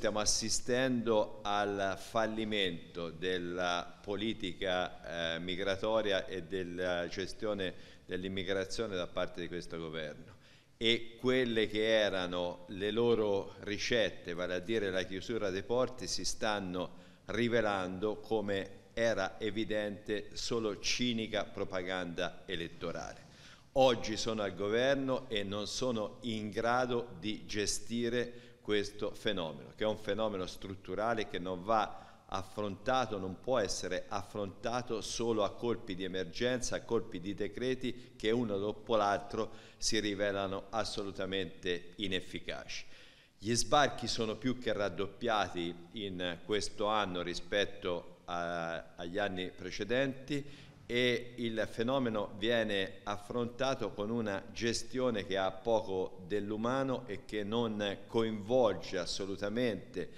stiamo assistendo al fallimento della politica eh, migratoria e della gestione dell'immigrazione da parte di questo governo e quelle che erano le loro ricette, vale a dire la chiusura dei porti, si stanno rivelando come era evidente solo cinica propaganda elettorale. Oggi sono al governo e non sono in grado di gestire questo fenomeno, che è un fenomeno strutturale che non va affrontato, non può essere affrontato solo a colpi di emergenza, a colpi di decreti che uno dopo l'altro si rivelano assolutamente inefficaci. Gli sbarchi sono più che raddoppiati in questo anno rispetto a, eh, agli anni precedenti, e il fenomeno viene affrontato con una gestione che ha poco dell'umano e che non coinvolge assolutamente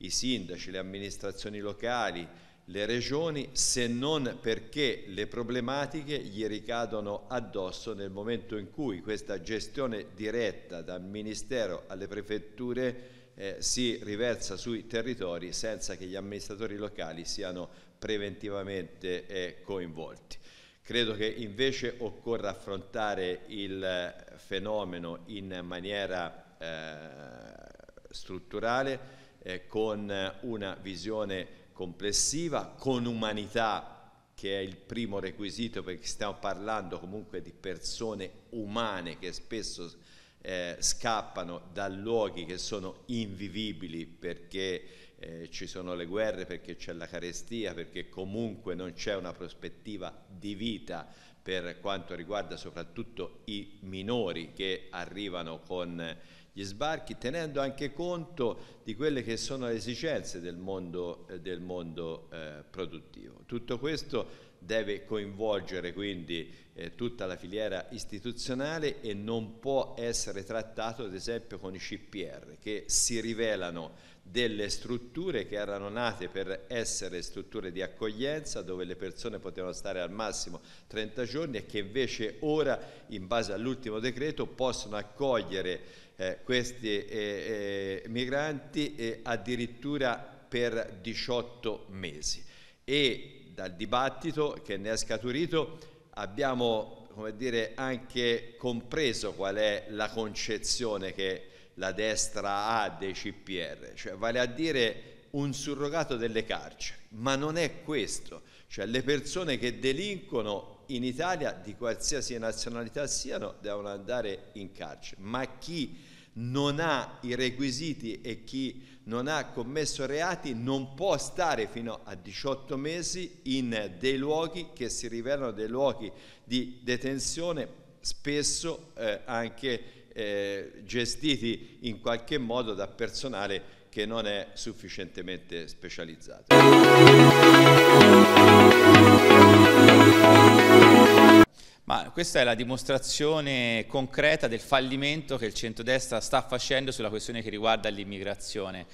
i sindaci, le amministrazioni locali, le regioni, se non perché le problematiche gli ricadono addosso nel momento in cui questa gestione diretta dal Ministero alle prefetture eh, si riversa sui territori senza che gli amministratori locali siano preventivamente eh, coinvolti. Credo che invece occorra affrontare il eh, fenomeno in maniera eh, strutturale, eh, con una visione complessiva, con umanità che è il primo requisito perché stiamo parlando comunque di persone umane che spesso eh, scappano da luoghi che sono invivibili perché eh, ci sono le guerre, perché c'è la carestia, perché comunque non c'è una prospettiva di vita per quanto riguarda soprattutto i minori che arrivano con gli sbarchi, tenendo anche conto di quelle che sono le esigenze del mondo, eh, del mondo eh, produttivo. Tutto questo deve coinvolgere quindi eh, tutta la filiera istituzionale e non può essere trattato ad esempio con i CPR che si rivelano delle strutture che erano nate per essere strutture di accoglienza dove le persone potevano stare al massimo 30 giorni e che invece ora in base all'ultimo decreto possono accogliere eh, questi eh, eh migranti eh, addirittura per 18 mesi e dal dibattito che ne è scaturito abbiamo dire, anche compreso qual è la concezione che la destra ha dei CPR, cioè vale a dire un surrogato delle carceri, ma non è questo, cioè le persone che delinquono in Italia di qualsiasi nazionalità siano devono andare in carcere, ma chi non ha i requisiti e chi non ha commesso reati non può stare fino a 18 mesi in dei luoghi che si rivelano dei luoghi di detenzione, spesso eh, anche eh, gestiti in qualche modo da personale che non è sufficientemente specializzato. Ma questa è la dimostrazione concreta del fallimento che il centrodestra sta facendo sulla questione che riguarda l'immigrazione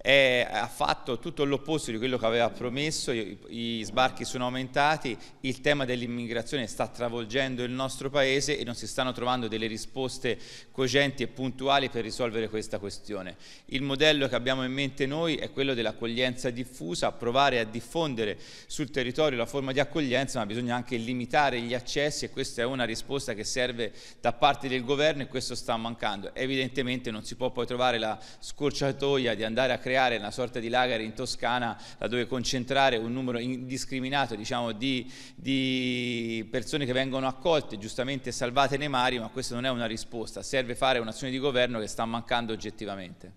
è, ha fatto tutto l'opposto di quello che aveva promesso, i, i sbarchi sono aumentati, il tema dell'immigrazione sta travolgendo il nostro paese e non si stanno trovando delle risposte cogenti e puntuali per risolvere questa questione. Il modello che abbiamo in mente noi è quello dell'accoglienza diffusa, provare a diffondere sul territorio la forma di accoglienza, ma bisogna anche limitare gli accessi e questa è una risposta che serve da parte del governo e questo sta mancando. Evidentemente non si può poi trovare la scorciatoia di andare a creare creare una sorta di lager in Toscana laddove concentrare un numero indiscriminato diciamo, di, di persone che vengono accolte, giustamente salvate nei mari, ma questa non è una risposta, serve fare un'azione di governo che sta mancando oggettivamente.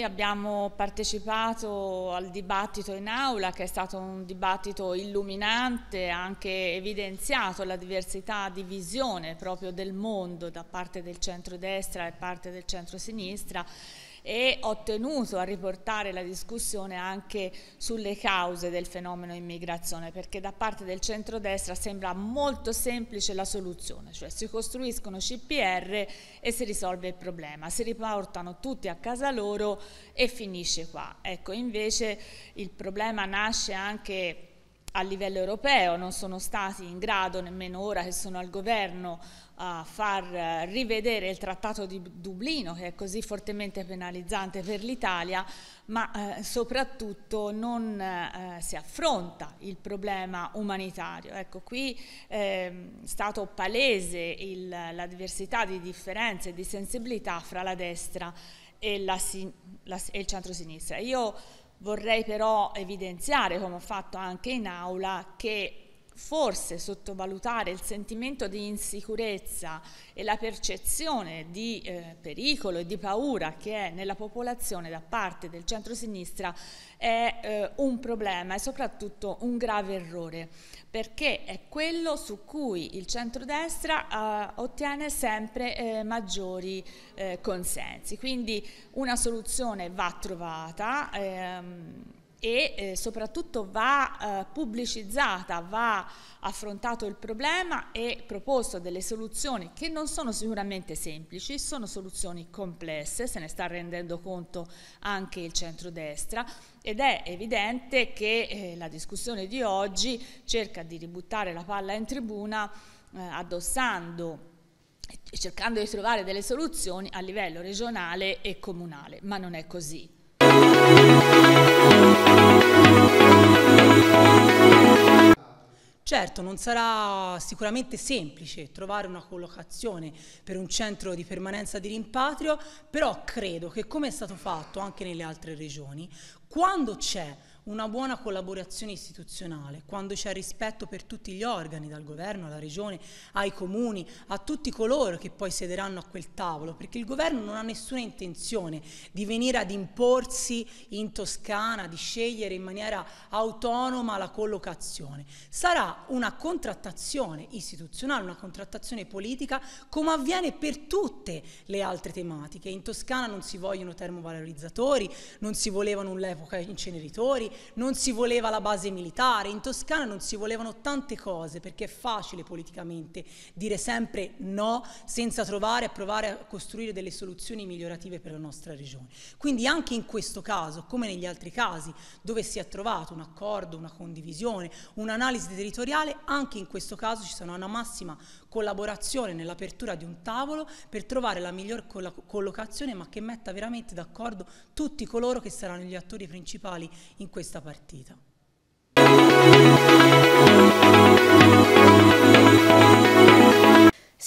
Noi abbiamo partecipato al dibattito in aula che è stato un dibattito illuminante, anche evidenziato la diversità di visione proprio del mondo da parte del centro-destra e parte del centro sinistra e ho tenuto a riportare la discussione anche sulle cause del fenomeno immigrazione perché da parte del centrodestra sembra molto semplice la soluzione, cioè si costruiscono CPR e si risolve il problema, si riportano tutti a casa loro e finisce qua. Ecco, invece il problema nasce anche a livello europeo non sono stati in grado, nemmeno ora che sono al governo, a far eh, rivedere il trattato di Dublino che è così fortemente penalizzante per l'Italia, ma eh, soprattutto non eh, eh si affronta il problema umanitario. Ecco, qui è eh, stato palese il, la diversità di differenze e di sensibilità fra la destra e, la, la, e il centro-sinistra. Io Vorrei però evidenziare, come ho fatto anche in aula, che forse sottovalutare il sentimento di insicurezza e la percezione di eh, pericolo e di paura che è nella popolazione da parte del centro-sinistra è eh, un problema e soprattutto un grave errore, perché è quello su cui il centrodestra eh, ottiene sempre eh, maggiori eh, consensi. Quindi una soluzione va trovata. Ehm, e eh, soprattutto va eh, pubblicizzata, va affrontato il problema e proposto delle soluzioni che non sono sicuramente semplici, sono soluzioni complesse, se ne sta rendendo conto anche il centrodestra ed è evidente che eh, la discussione di oggi cerca di ributtare la palla in tribuna eh, addossando e cercando di trovare delle soluzioni a livello regionale e comunale, ma non è così. Certo, non sarà sicuramente semplice trovare una collocazione per un centro di permanenza di rimpatrio, però credo che come è stato fatto anche nelle altre regioni, quando c'è una buona collaborazione istituzionale, quando c'è rispetto per tutti gli organi, dal governo alla regione, ai comuni, a tutti coloro che poi siederanno a quel tavolo, perché il governo non ha nessuna intenzione di venire ad imporsi in Toscana, di scegliere in maniera autonoma la collocazione. Sarà una contrattazione istituzionale, una contrattazione politica, come avviene per tutte le altre tematiche. In Toscana non si vogliono termovalorizzatori, non si volevano un'epoca inceneritori, non si voleva la base militare, in Toscana non si volevano tante cose perché è facile politicamente dire sempre no senza trovare e provare a costruire delle soluzioni migliorative per la nostra regione. Quindi anche in questo caso, come negli altri casi, dove si è trovato un accordo, una condivisione, un'analisi territoriale, anche in questo caso ci sarà una massima collaborazione nell'apertura di un tavolo per trovare la miglior collocazione ma che metta veramente d'accordo tutti coloro che saranno gli attori principali in questa partita.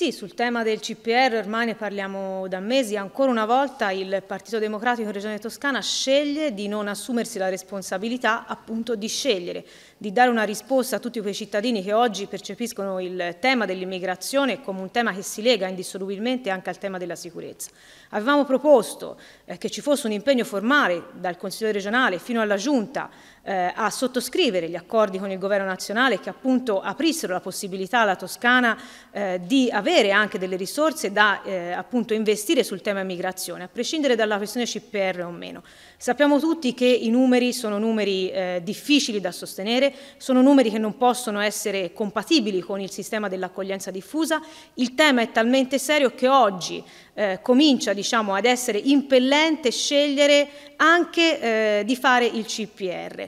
Sì, sul tema del CPR ormai ne parliamo da mesi, ancora una volta il Partito Democratico in Regione Toscana sceglie di non assumersi la responsabilità appunto di scegliere, di dare una risposta a tutti quei cittadini che oggi percepiscono il tema dell'immigrazione come un tema che si lega indissolubilmente anche al tema della sicurezza. Avevamo proposto eh, che ci fosse un impegno formale dal Consiglio regionale fino alla Giunta eh, a sottoscrivere gli accordi con il governo nazionale che appunto aprissero la possibilità alla Toscana eh, di avere anche delle risorse da eh, appunto investire sul tema immigrazione, a prescindere dalla questione CPR o meno. Sappiamo tutti che i numeri sono numeri eh, difficili da sostenere, sono numeri che non possono essere compatibili con il sistema dell'accoglienza diffusa, il tema è talmente serio che oggi eh, comincia diciamo, ad essere impellente scegliere anche eh, di fare il CPR.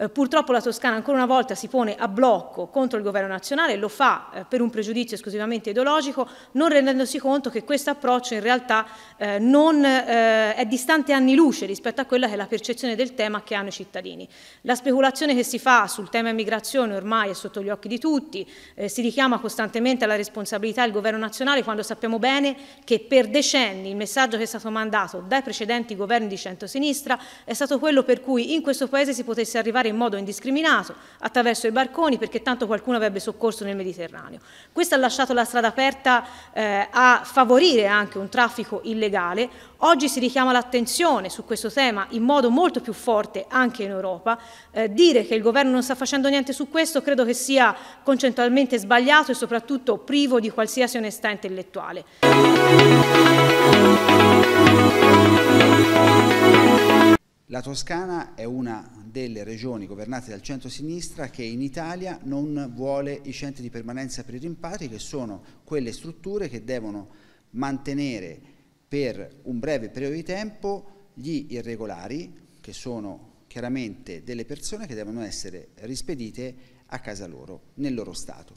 Eh, purtroppo la Toscana ancora una volta si pone a blocco contro il governo nazionale, lo fa eh, per un pregiudizio esclusivamente ideologico, non rendendosi conto che questo approccio in realtà eh, non, eh, è distante anni luce rispetto a quella che è la percezione del tema che hanno i cittadini. La speculazione che si fa sul tema immigrazione ormai è sotto gli occhi di tutti, eh, si richiama costantemente alla responsabilità del governo nazionale quando sappiamo bene che per decenni il messaggio che è stato mandato dai precedenti governi di centrosinistra è stato quello per cui in questo Paese si potesse arrivare in modo indiscriminato attraverso i barconi perché tanto qualcuno avrebbe soccorso nel Mediterraneo. Questo ha lasciato la strada aperta eh, a favorire anche un traffico illegale. Oggi si richiama l'attenzione su questo tema in modo molto più forte anche in Europa. Eh, dire che il governo non sta facendo niente su questo credo che sia concettualmente sbagliato e soprattutto privo di qualsiasi onestà intellettuale. La Toscana è una delle regioni governate dal centro-sinistra che in Italia non vuole i centri di permanenza per i rimpatri che sono quelle strutture che devono mantenere per un breve periodo di tempo gli irregolari che sono chiaramente delle persone che devono essere rispedite a casa loro, nel loro Stato.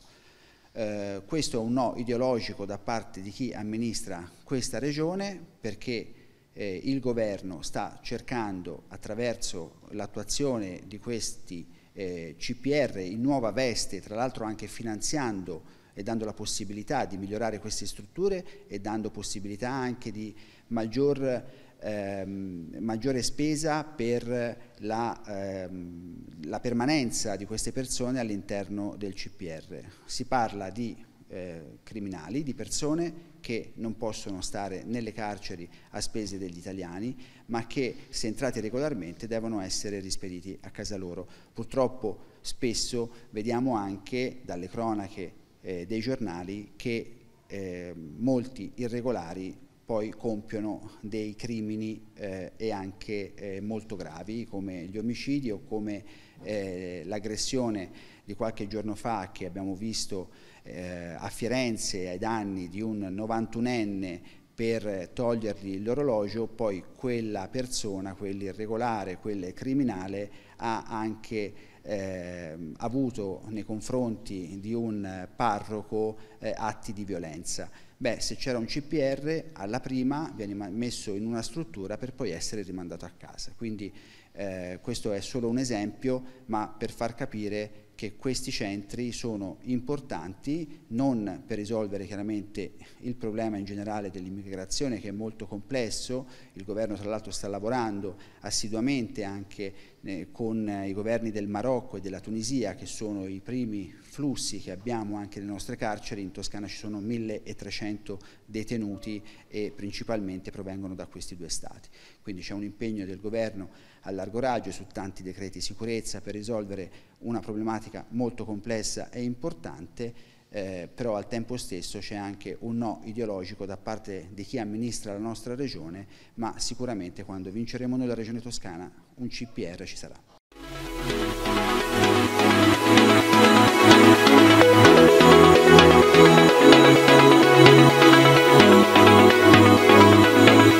Eh, questo è un no ideologico da parte di chi amministra questa regione perché eh, il governo sta cercando attraverso l'attuazione di questi eh, CPR in nuova veste, tra l'altro anche finanziando e dando la possibilità di migliorare queste strutture e dando possibilità anche di maggior, ehm, maggiore spesa per la, ehm, la, permanenza di queste persone all'interno del CPR. Si parla di eh, criminali, di persone che non possono stare nelle carceri a spese degli italiani, ma che se entrati regolarmente devono essere rispediti a casa loro. Purtroppo spesso vediamo anche dalle cronache eh, dei giornali che eh, molti irregolari poi compiono dei crimini eh, e anche eh, molto gravi come gli omicidi o come eh, l'aggressione di qualche giorno fa che abbiamo visto eh, a Firenze ai danni di un 91enne per togliergli l'orologio, poi quella persona, quell'irregolare, quel criminale ha anche eh, avuto nei confronti di un parroco eh, atti di violenza. Beh, se c'era un CPR, alla prima viene messo in una struttura per poi essere rimandato a casa. Quindi eh, questo è solo un esempio, ma per far capire che questi centri sono importanti non per risolvere chiaramente il problema in generale dell'immigrazione che è molto complesso, il governo tra l'altro sta lavorando assiduamente anche eh, con eh, i governi del Marocco e della Tunisia, che sono i primi flussi che abbiamo anche nelle nostre carceri, in Toscana ci sono 1300 detenuti e principalmente provengono da questi due stati. Quindi c'è un impegno del governo a largo raggio su tanti decreti di sicurezza per risolvere una problematica molto complessa e importante eh, però al tempo stesso c'è anche un no ideologico da parte di chi amministra la nostra regione, ma sicuramente quando vinceremo noi la regione toscana un CPR ci sarà.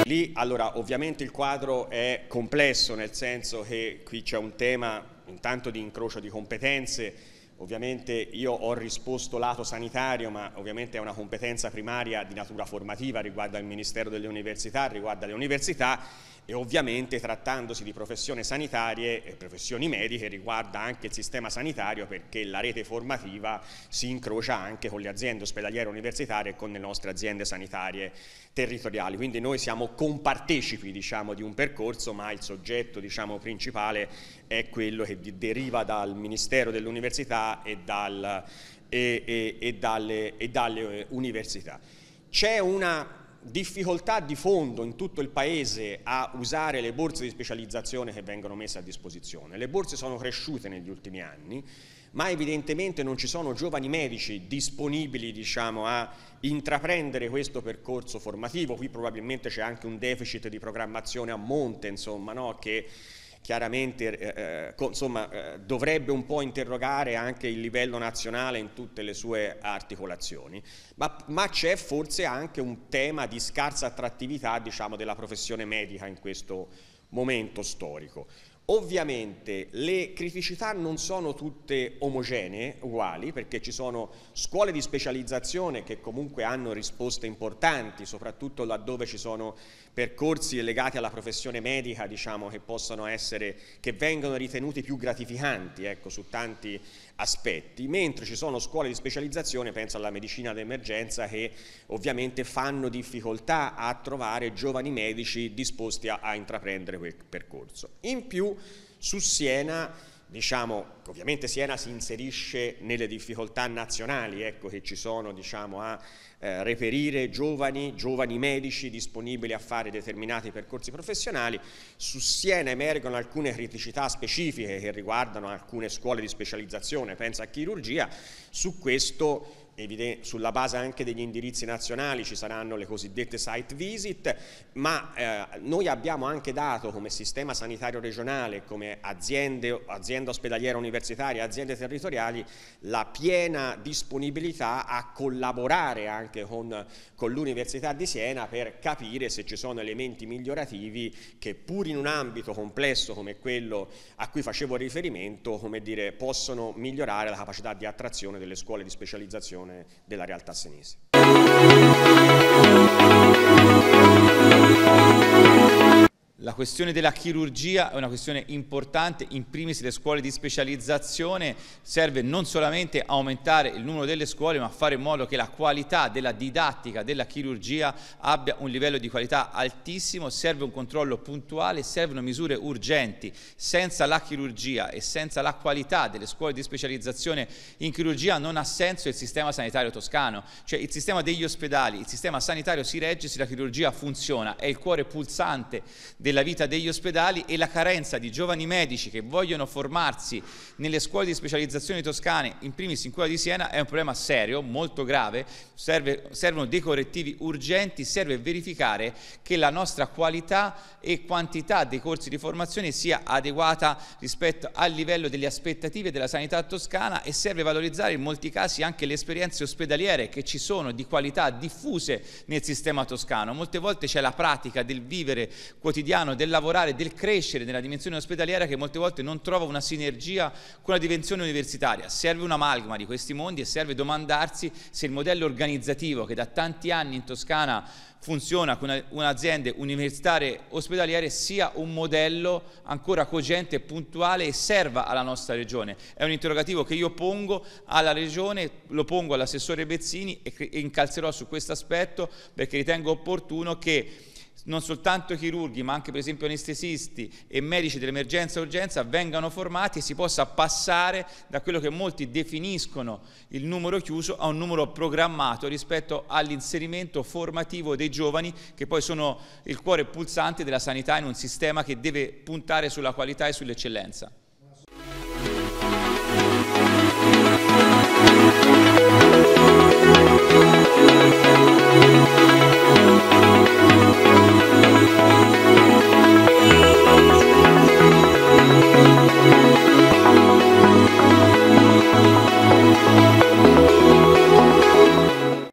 Lì, allora, ovviamente il quadro è complesso, nel senso che qui c'è un tema intanto di incrocio di competenze, Ovviamente io ho risposto lato sanitario, ma ovviamente è una competenza primaria di natura formativa, riguarda il Ministero delle Università, riguarda le università e ovviamente trattandosi di professioni sanitarie e professioni mediche riguarda anche il sistema sanitario perché la rete formativa si incrocia anche con le aziende ospedaliere universitarie e con le nostre aziende sanitarie territoriali, quindi noi siamo compartecipi diciamo, di un percorso ma il soggetto diciamo, principale è quello che deriva dal Ministero dell'Università e, dal, e, e, e, dalle, e dalle eh, università. C'è una difficoltà di fondo in tutto il paese a usare le borse di specializzazione che vengono messe a disposizione. Le borse sono cresciute negli ultimi anni, ma evidentemente non ci sono giovani medici disponibili diciamo, a intraprendere questo percorso formativo. Qui probabilmente c'è anche un deficit di programmazione a monte, insomma, no? che chiaramente eh, eh insomma, eh, dovrebbe un po' interrogare anche il livello nazionale in tutte le sue articolazioni, ma, ma c'è forse anche un tema di scarsa attrattività diciamo, della professione medica in questo momento storico. Ovviamente le criticità non sono tutte omogenee, uguali, perché ci sono scuole di specializzazione che comunque hanno risposte importanti, soprattutto laddove ci sono percorsi legati alla professione medica, diciamo, che possono essere, che vengono ritenuti più gratificanti, ecco, su tanti aspetti, mentre ci sono scuole di specializzazione, penso alla medicina d'emergenza, che ovviamente fanno difficoltà a trovare giovani medici disposti a, a intraprendere quel percorso. In più su Siena, diciamo, ovviamente Siena si inserisce nelle difficoltà nazionali ecco, che ci sono diciamo, a eh, reperire giovani, giovani medici disponibili a fare determinati percorsi professionali. Su Siena emergono alcune criticità specifiche che riguardano alcune scuole di specializzazione, pensa a chirurgia, su questo sulla base anche degli indirizzi nazionali ci saranno le cosiddette site visit, ma eh, noi abbiamo anche dato come sistema sanitario regionale, come aziende, azienda ospedaliera universitaria, aziende territoriali, la piena disponibilità a collaborare anche con, con l'Università di Siena per capire se ci sono elementi migliorativi che pur in un ambito complesso come quello a cui facevo riferimento, come dire, possono migliorare la capacità di attrazione delle scuole di specializzazione della realtà senese. La questione della chirurgia è una questione importante, in primis le scuole di specializzazione serve non solamente aumentare il numero delle scuole ma fare in modo che la qualità della didattica della chirurgia abbia un livello di qualità altissimo, serve un controllo puntuale, servono misure urgenti, senza la chirurgia e senza la qualità delle scuole di specializzazione in chirurgia non ha senso il sistema sanitario toscano, cioè il sistema degli ospedali, il sistema sanitario si regge se la chirurgia funziona, è il cuore pulsante della della vita degli ospedali e la carenza di giovani medici che vogliono formarsi nelle scuole di specializzazione toscane, in primis in quella di Siena, è un problema serio, molto grave, serve, servono dei correttivi urgenti, serve verificare che la nostra qualità e quantità dei corsi di formazione sia adeguata rispetto al livello delle aspettative della sanità toscana e serve valorizzare in molti casi anche le esperienze ospedaliere che ci sono di qualità diffuse nel sistema toscano. Molte volte c'è la pratica del vivere quotidiano quotidiano, del lavorare, del crescere nella dimensione ospedaliera che molte volte non trova una sinergia con la dimensione universitaria. Serve un'amalgama di questi mondi e serve domandarsi se il modello organizzativo che da tanti anni in Toscana funziona con un'azienda universitaria ospedaliere sia un modello ancora cogente, e puntuale e serva alla nostra regione. È un interrogativo che io pongo alla regione, lo pongo all'assessore Bezzini e incalzerò su questo aspetto perché ritengo opportuno che non soltanto chirurghi, ma anche per esempio anestesisti e medici dell'emergenza e urgenza vengano formati e si possa passare da quello che molti definiscono il numero chiuso a un numero programmato rispetto all'inserimento formativo dei giovani che poi sono il cuore pulsante della sanità in un sistema che deve puntare sulla qualità e sull'eccellenza.